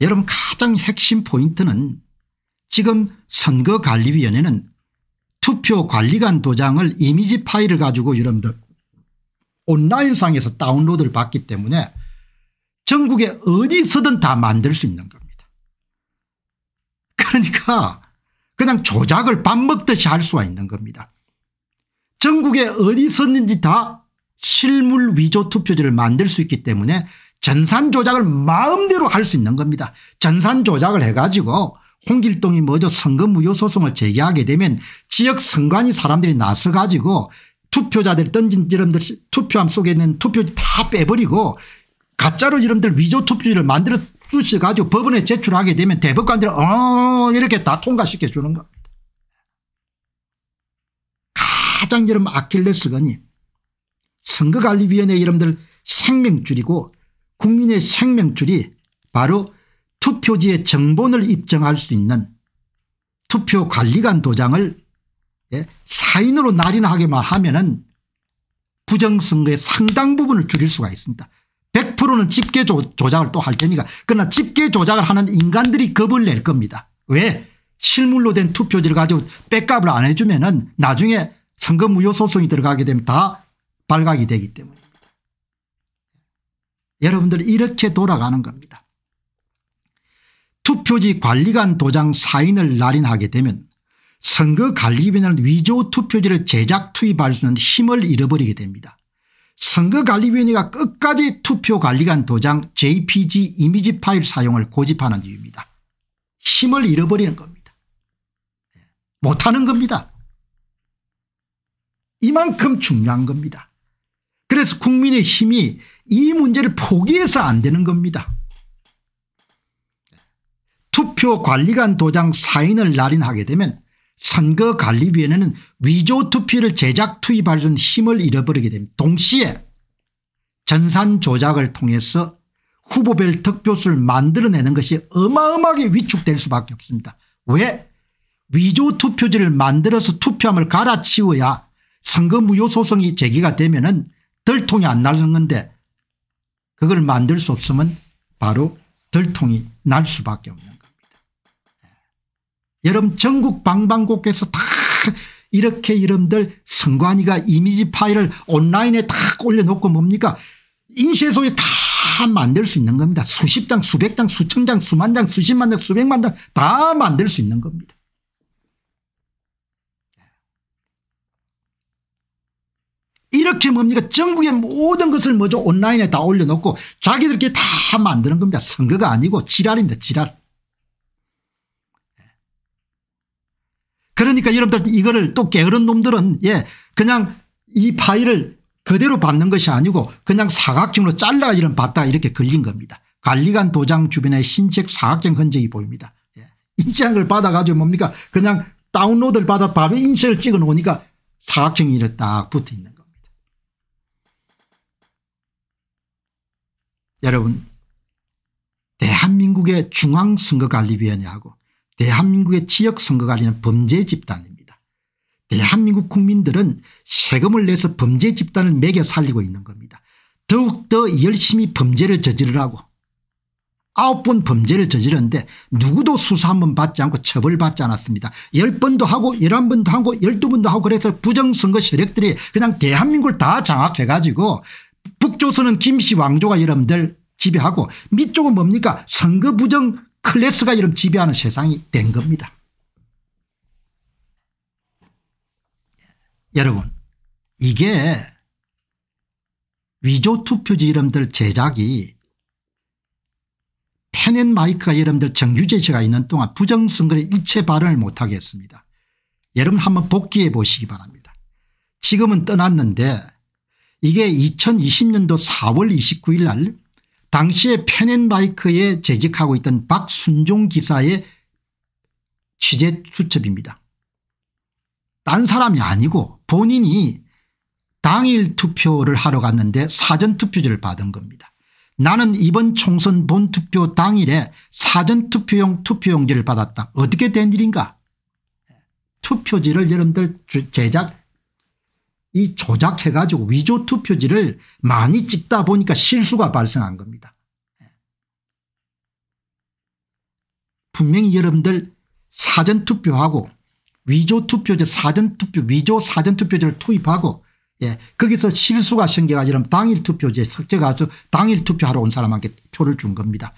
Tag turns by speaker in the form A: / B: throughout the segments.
A: 여러분 가장 핵심 포인트는 지금 선거관리위원회는 투표관리관 도장을 이미지 파일을 가지고 여러분들 온라인상에서 다운로드를 받기 때문에 전국에 어디서든 다 만들 수 있는 겁니다. 그러니까 그냥 조작을 밥 먹듯이 할 수가 있는 겁니다. 전국에 어디서든지 다 실물 위조 투표지를 만들 수 있기 때문에 전산 조작을 마음대로 할 수 있는 겁니다. 전산 조작을 해가지고 홍길동이 먼저 선거 무효 소송을 제기하게 되면 지역 선관위 사람들이 나서 가지고 투표자들 던진 이름들 투표함 속에 있는 투표지 다 빼버리고 가짜로 이름들 위조 투표지를 만들어 주셔 가지고 법원에 제출하게 되면 대법관들이어 이렇게 다 통과시켜 주는 겁니다. 가장 이름 아킬레스건이 선거관리위원회 이름들 생명 줄이고 국민의 생명줄이 바로 투표지의 정본을 입증할 수 있는 투표관리관 도장을 예, 사인으로 날인하게만 하면 은 부정선거의 상당 부분을 줄일 수가 있습니다. 100%는 집계 조작을 또 할 테니까 그러나 집계 조작을 하는 인간들이 겁을 낼 겁니다. 왜? 실물로 된 투표지를 가지고 백값을 안 해주면 은 나중에 선거 무효 소송이 들어가게 되면 다 발각이 되기 때문에 여러분들 이렇게 돌아가는 겁니다. 투표지 관리관 도장 사인을 날인하게 되면 선거관리위원회는 위조 투표지를 제작 투입할 수 있는 힘을 잃어버리게 됩니다. 선거관리위원회가 끝까지 투표관리관 도장 jpg 이미지 파일 사용을 고집하는 이유입니다. 힘을 잃어버리는 겁니다. 예, 못하는 겁니다. 이만큼 중요한 겁니다. 그래서 국민의 힘이 이 문제를 포기해서 안 되는 겁니다. 투표관리관 도장 사인을 날인하게 되면 선거관리위원회는 위조투표를 제작 투입할수있는 힘을 잃어버리게 됩니다. 동시에 전산 조작을 통해서 후보별 득표수를 만들어내는 것이 어마어마하게 위축될 수밖에 없습니다. 왜? 위조투표지를 만들어서 투표함을 갈아치워야 선거무효소송이 제기가 되면 은 들통이 안 나는 건데 그걸 만들 수 없으면 바로 들통이 날 수밖에 없는 겁니다. 예. 여러분 전국 방방곡에서다 이렇게 이름들 선관위가 이미지 파일을 온라인에 다 올려놓고 뭡니까 인쇄소에 다 만들 수 있는 겁니다. 수십 장 수백 장 수천 장 수만 장 수십만 장 수백만 장 다 만들 수 있는 겁니다. 이렇게 뭡니까 전국의 모든 것을 먼저 온라인에 다 올려놓고 자기들끼리 다 만드는 겁니다. 선거가 아니고 지랄입니다. 지랄. 그러니까 여러분들 이거를 또 게으른 놈들은 예 그냥 이 파일을 그대로 받는 것이 아니고 그냥 사각형으로 잘라 이런 봤다 이렇게 걸린 겁니다. 관리관 도장 주변에 신책 사각형 흔적이 보입니다. 예. 인쇄한걸 받아가지고 뭡니까 그냥 다운로드를 받아 바로 인쇄를 찍어 놓으니까 사각형이 이렇게 딱 붙어 있는 거예요. 여러분 대한민국의 중앙선거관리위원회하고 대한민국의 지역선거관리는 범죄 집단입니다. 대한민국 국민들은 세금을 내서 범죄 집단을 매겨 살리고 있는 겁니다. 더욱더 열심히 범죄를 저지르라고 아홉 번 범죄를 저지르는데 누구도 수사 한번 받지 않고 처벌받지 않았습니다. 열번도 하고 열한 번도 하고 열두 번도 하고 그래서 부정선거 세력들이 그냥 대한민국을 다 장악해가지고 북조선은 김씨 왕조가 여러분들 지배하고 밑쪽은 뭡니까 선거 부정 클래스가 이런 지배하는 세상이 된 겁니다. 여러분 이게 위조 투표지 여러분들 제작이 펜앤마이크가 여러분들 정유재 시가 있는 동안 부정선거를 일체 발언을 못하겠습니다 여러분 한번 복귀해 보시기 바랍니다. 지금은 떠났는데 이게 2020년도 4월 29일 날 당시에 펜앤바이크에 재직하고 있던 박순종 기사의 취재 수첩입니다. 딴 사람이 아니고 본인이 당일 투표를 하러 갔는데 사전투표지를 받은 겁니다. 나는 이번 총선 본투표 당일에 사전투표용 투표용지를 받았다. 어떻게 된 일인가 투표지를 여러분들 제작 이 조작해가지고 위조 투표지를 많이 찍다 보니까 실수가 발생한 겁니다. 예. 분명히 여러분들 사전투표하고 위조투표지 사전투표 위조 사전투표지를 투입하고 예, 거기서 실수가 생겨가지고 당일투표지에 섞여가서 당일투표하러 온 사람한테 표를 준 겁니다.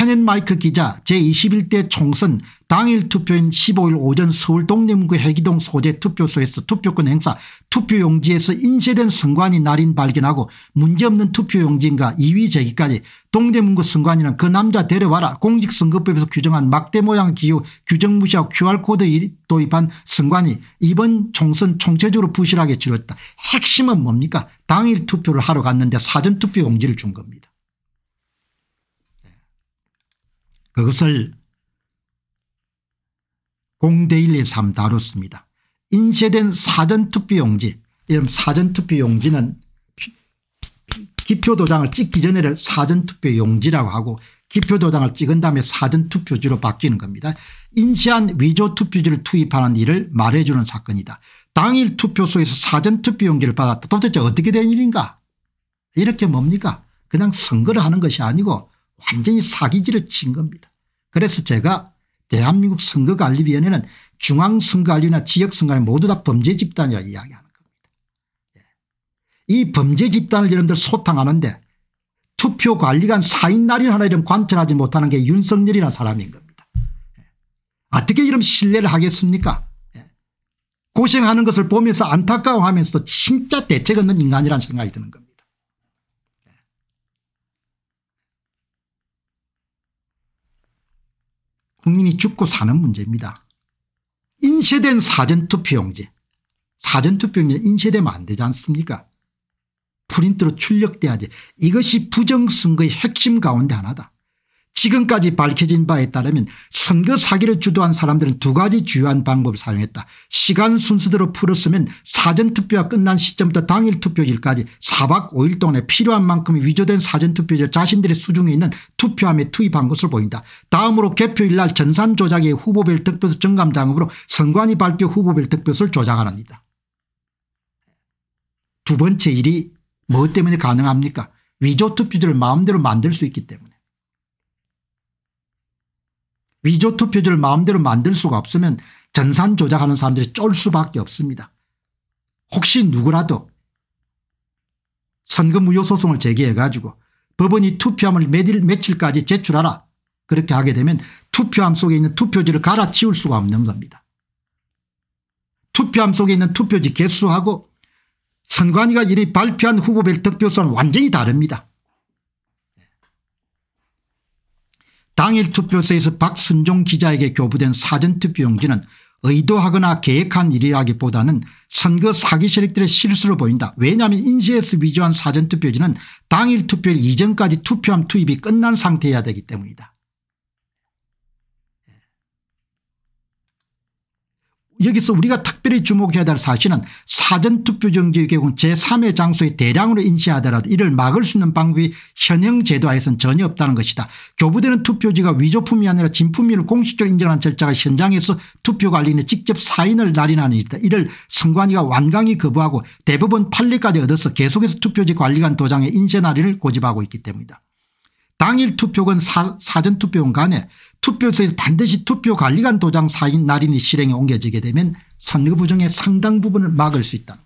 A: 펜앤마이크 기자 제21대 총선 당일 투표인 15일 오전 서울 동대문구 해기동 소재 투표소에서 투표권 행사 투표용지에서 인쇄된 선관위 날인 발견하고 문제없는 투표용지인가 2위 제기까지 동대문구 선관위는 그 남자 데려와라 공직선거법에서 규정한 막대 모양 기호 규정 무시하고 QR코드 도입한 선관위 이번 총선 총체적으로 부실하게 치렀다. 핵심은 뭡니까 당일 투표를 하러 갔는데 사전투표용지를 준 겁니다. 그것을 공대일의 3 다뤘습니다. 인쇄된 사전투표용지 이런 사전투표용지는 기표도장을 찍기 전에 사전투표용지라고 하고 기표도장을 찍은 다음에 사전투표지로 바뀌는 겁니다. 인쇄한 위조투표지를 투입하는 일을 말해주는 사건이다. 당일 투표소에서 사전투표용지를 받았다. 도대체 어떻게 된 일인가 이렇게 뭡니까 그냥 선거를 하는 것이 아니고 완전히 사기질을 친 겁니다. 그래서 제가 대한민국 선거관리위원회는 중앙선거관리나 지역선거관리 모두 다 범죄 집단이라 이야기하는 겁니다. 예. 이 범죄 집단을 여러분들 소탕하는데 투표관리관 사인 날인 하나 이런 관철하지 못하는 게 윤석열이라는 사람인 겁니다. 예. 어떻게 이런 신뢰를 하겠습니까 예. 고생하는 것을 보면서 안타까워하면서도 진짜 대책 없는 인간이라는 생각이 드는 겁니다. 국민이 죽고 사는 문제입니다. 인쇄된 사전투표용지 사전투표용지 인쇄되면 안 되지 않습니까 프린트로 출력돼야지 이것이 부정선거의 핵심 가운데 하나다. 지금까지 밝혀진 바에 따르면 선거 사기를 주도한 사람들은 두 가지 주요한 방법을 사용했다. 시간 순서대로 풀었으면 사전투표가 끝난 시점부터 당일 투표일까지 4박 5일 동안에 필요한 만큼 위조된 사전투표자 자신들의 수중에 있는 투표함에 투입한 것으로 보인다. 다음으로 개표일 날 전산 조작의 후보별 득표수 정감 작업으로 선관위 발표 후보별 득표수를 조작하랍니다. 두 번째 일이 뭐 때문에 가능합니까 위조 투표지를 마음대로 만들 수 있기 때문에. 위조 투표지를 마음대로 만들 수가 없으면 전산 조작하는 사람들이 쫄 수밖에 없습니다. 혹시 누구라도 선거 무효 소송을 제기해 가지고 법원이 투표함을 며일 며칠까지 제출하라 그렇게 하게 되면 투표함 속에 있는 투표지를 갈아치울 수가 없는 겁니다. 투표함 속에 있는 투표지 개수하고 선관위가 이리 발표한 후보별 득표수는 완전히 다릅니다. 당일 투표소에서 박순종 기자에게 교부된 사전투표 용지는 의도하거나 계획한 일이라기보다는 선거 사기 세력들의 실수로 보인다. 왜냐하면 인쇄에서 위조한 사전투표지는 당일 투표일 이전까지 투표함 투입이 끝난 상태여야 되기 때문이다. 여기서 우리가 특별히 주목해야 될 사실은 사전투표정지 의 경우 제3의 장소에 대량으로 인시하더라도 이를 막을 수 있는 방법이 현행 제도 하에선 전혀 없다는 것이다. 교부되는 투표지가 위조품이 아니라 진품임을 공식적으로 인정한 절차가 현장에서 투표관리인의 직접 사인을 날인하는 일이다. 이를 선관위가 완강히 거부하고 대법원 판례까지 얻어서 계속해서 투표지 관리관 도장의 인쇄 날인을 고집하고 있기 때문이다. 당일 투표건 사전투표건 간에 투표소에서 반드시 투표관리관 도장 사인 날인이 실행에 옮겨지게 되면 선거 부정의 상당 부분을 막을 수 있다.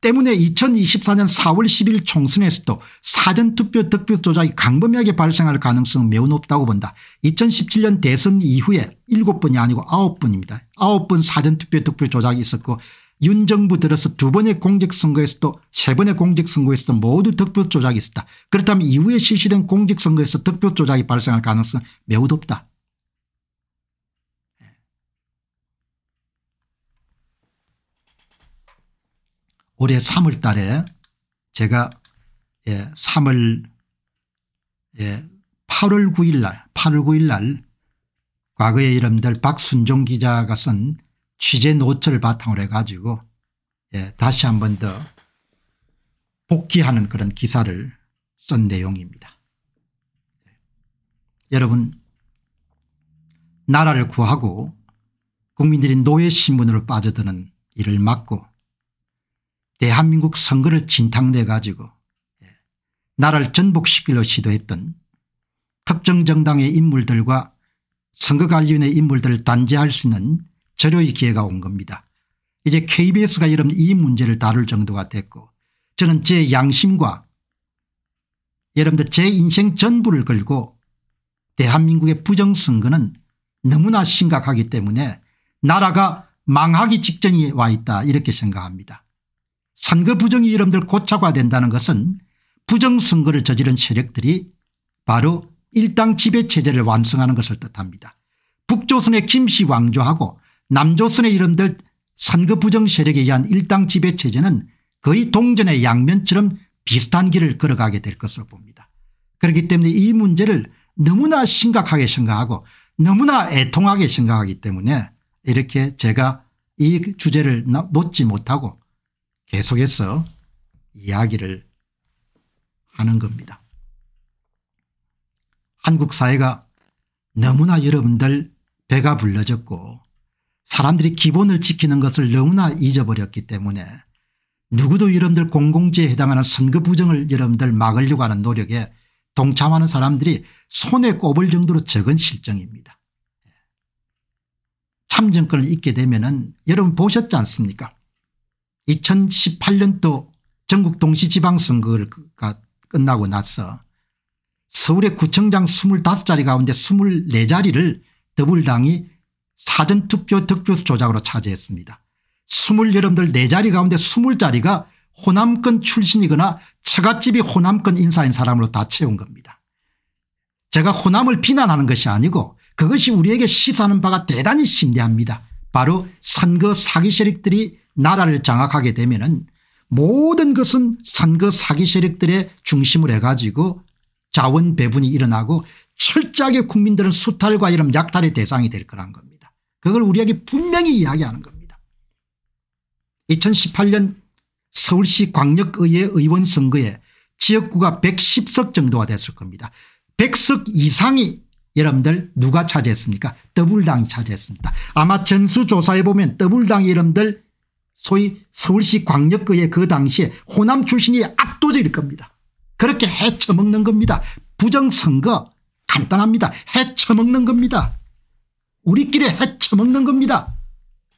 A: 때문에 2024년 4월 10일 총선에서도 사전투표 득표 조작이 광범위하게 발생할 가능성은 매우 높다고 본다. 2017년 대선 이후에 7번이 아니고 9번입니다. 9번 사전투표 득표 조작이 있었고 윤 정부 들어서 두 번의 공직선거에서도 세 번의 공직선거에서도 모두 득표 조작이 있었다. 그렇다면 이후에 실시된 공직선거에서 득표 조작이 발생할 가능성은 매우 높다. 올해 3월 달에 제가 예, 3월 예, 8월 9일 날 8월 9일 날 과거의 이름들 박순종 기자가 쓴 취재 노처를 바탕으로 해가지고 예, 다시 한 번 더 복귀하는 그런 기사를 쓴 내용입니다. 예. 여러분 나라를 구하고 국민들이 노예신문으로 빠져드는 일을 막고 대한민국 선거를 진탕내 가지고 예, 나라를 전복시키려 시도했던 특정 정당의 인물들과 선거관리위원회 인물들을 단죄할 수 있는 절호의 기회가 온 겁니다. 이제 KBS가 여러분 이 문제를 다룰 정도가 됐고 저는 제 양심과 여러분들 제 인생 전부를 걸고 대한민국의 부정선거는 너무나 심각하기 때문에 나라가 망하기 직전이 와 있다 이렇게 생각합니다. 선거 부정이 여러분들 고착화된다는 것은 부정선거를 저지른 세력들이 바로 일당 지배체제를 완성하는 것을 뜻합니다. 북조선의 김씨 왕조하고 남조선의 이름들 선거 부정 세력에 의한 일당 지배 체제는 거의 동전의 양면처럼 비슷한 길을 걸어가게 될 것으로 봅니다. 그렇기 때문에 이 문제를 너무나 심각하게 생각하고 너무나 애통하게 생각하기 때문에 이렇게 제가 이 주제를 놓지 못하고 계속해서 이야기를 하는 겁니다. 한국 사회가 너무나 여러분들 배가 불러졌고 사람들이 기본을 지키는 것을 너무나 잊어버렸기 때문에 누구도 여러분들 공공재에 해당하는 선거 부정을 여러분들 막으려고 하는 노력에 동참하는 사람들이 손에 꼽을 정도로 적은 실정입니다. 참정권을 잊게 되면 은 여러분 보셨지 않습니까 2018년도 전국 동시지방선거가 끝나고 나서 서울의 구청장 25자리 가운데 24자리를 더불당이 사전투표 득표수 조작으로 차지했습니다. 20여름들 네자리 가운데 20자리가 호남권 출신이거나 처갓집이 호남권 인사인 사람으로 다 채운 겁니다. 제가 호남을 비난하는 것이 아니고 그것이 우리에게 시사하는 바가 대단히 심대합니다. 바로 선거 사기 세력들이 나라를 장악하게 되면 은 모든 것은 선거 사기 세력들의 중심을 해가지고 자원 배분이 일어나고 철저하게 국민들은 수탈과 이런 약탈의 대상이 될 거란 겁니다. 그걸 우리에게 분명히 이야기하는 겁니다. 2018년 서울시 광역의회 의원 선거에 지역구가 110석 정도가 됐을 겁니다. 100석 이상이 여러분들 누가 차지했습니까 더블당이 차지했습니다. 아마 전수조사에 보면 더블당 여러분들 소위 서울시 광역의회 그 당시에 호남 출신이 압도적일 겁니다. 그렇게 해쳐먹는 겁니다. 부정선거 간단합니다. 해쳐먹는 겁니다. 우리끼리 해쳐먹는 겁니다.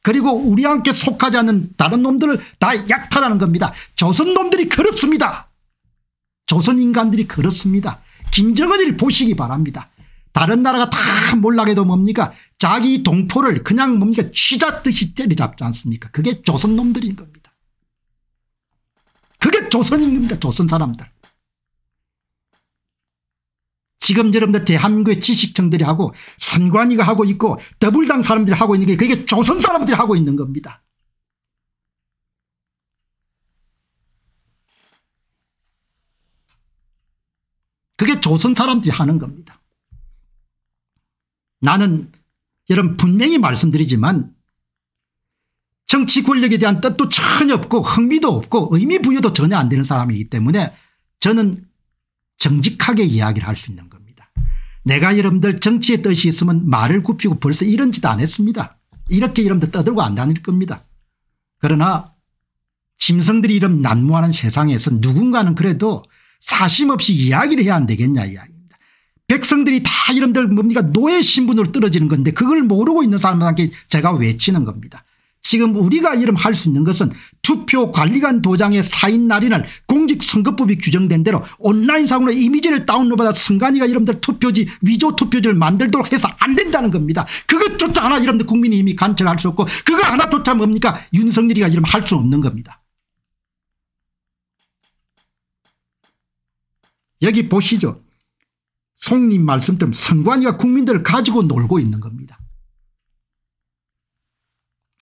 A: 그리고 우리 함께 속하지 않는 다른 놈들을 다 약탈하는 겁니다. 조선 놈들이 그렇습니다. 조선 인간들이 그렇습니다. 김정은이를 보시기 바랍니다. 다른 나라가 다 몰락해도 뭡니까 자기 동포를 그냥 뭡니까 쥐잡듯이 때려잡지 않습니까 그게 조선 놈들인 겁니다. 그게 조선인 겁니다. 조선 사람들. 지금 여러분들 대한민국의 지식층들이 하고 선관위가 하고 있고 더블당 사람들이 하고 있는 게 그게 조선 사람들이 하고 있는 겁니다. 그게 조선 사람들이 하는 겁니다. 나는 여러분 분명히 말씀드리지만 정치 권력에 대한 뜻도 전혀 없고 흥미도 없고 의미 부여도 전혀 안 되는 사람이기 때문에 저는 정직하게 이야기를 할 수 있는 겁니다. 내가 여러분들 정치의 뜻이 있으면 말을 굽히고 벌써 이런 짓 안 했습니다. 이렇게 여러분들 떠들고 안 다닐 겁니다. 그러나 짐승들이 이런 난무하는 세상에서 누군가는 그래도 사심 없이 이야기를 해야 안 되겠냐 이야기입니다. 백성들이 다 여러분들 뭡니까 노예 신분으로 떨어지는 건데 그걸 모르고 있는 사람한테 제가 외치는 겁니다. 지금 우리가 이름 할 수 있는 것은 투표관리관 도장의 사인 날인을 공직선거법이 규정된 대로 온라인상으로 이미지를 다운로드받아 선관위가 여러분들 투표지 위조 투표지를 만들도록 해서 안 된다는 겁니다. 그것조차 하나 여러분들 국민이 이미 관철할 수 없고 그거 하나조차 뭡니까 윤석열이가 이름 할 수 없는 겁니다. 여기 보시죠. 송님 말씀처럼 선관위가 국민들을 가지고 놀고 있는 겁니다.